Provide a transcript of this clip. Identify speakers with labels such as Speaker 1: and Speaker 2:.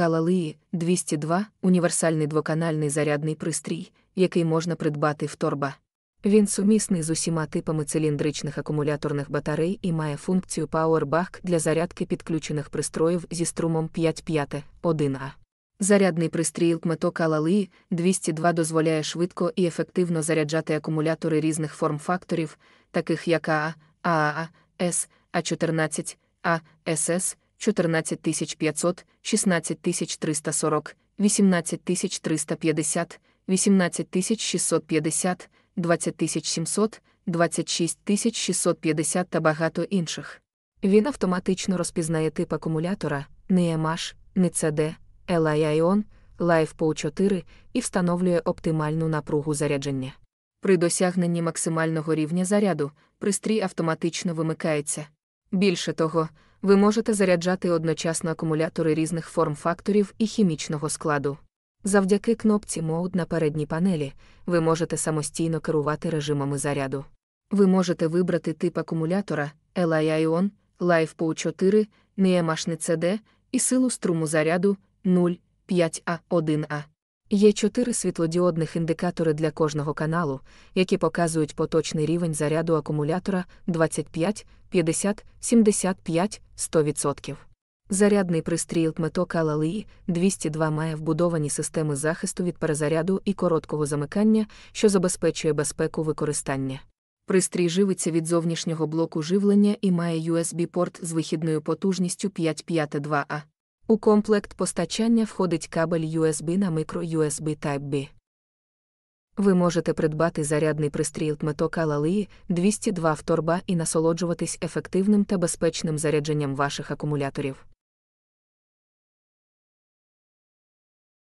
Speaker 1: Лалії
Speaker 2: 202 універсальний двоканальний зарядний пристрій, який можна придбати в торба. Він сумісний з усіма типами циліндричних акумуляторних батарей і має функцію Powerback для зарядки підключених пристроїв зі струмом 551А. Зарядний пристрій Лалії 202 дозволяє швидко і ефективно заряджати акумулятори різних форм-факторів, таких як Аа, ААА, С, А14, А, СС, 14500, 16340, 18350, 18650, 20700, 26650 та багато інших. Він автоматично розпізнає тип акумулятора не EMAH, не CD, LI-ION, LifePo 4 і встановлює оптимальну напругу зарядження. При досягненні максимального рівня заряду пристрій автоматично вимикається. Більше того, ви можете заряджати одночасно акумулятори різних форм-факторів і хімічного складу. Завдяки кнопці Mode на передній панелі ви можете самостійно керувати режимами заряду. Ви можете вибрати тип акумулятора LI-ION, LifePo 4, NEMHNCD і силу струму заряду 0,5А1А. Є чотири світлодіодних індикатори для кожного каналу, які показують поточний рівень заряду акумулятора 25, 50, 75, 100%. Зарядний пристрій метока Лалії 202 має вбудовані системи захисту від перезаряду і короткого замикання, що забезпечує безпеку використання. Пристрій живиться від зовнішнього блоку живлення і має USB-порт з вихідною потужністю 552А. У комплект постачання входить кабель USB на мікро-USB Type-B. Ви можете придбати зарядний пристрій метока Лалії 202 в торба і насолоджуватись ефективним та безпечним
Speaker 1: зарядженням ваших акумуляторів.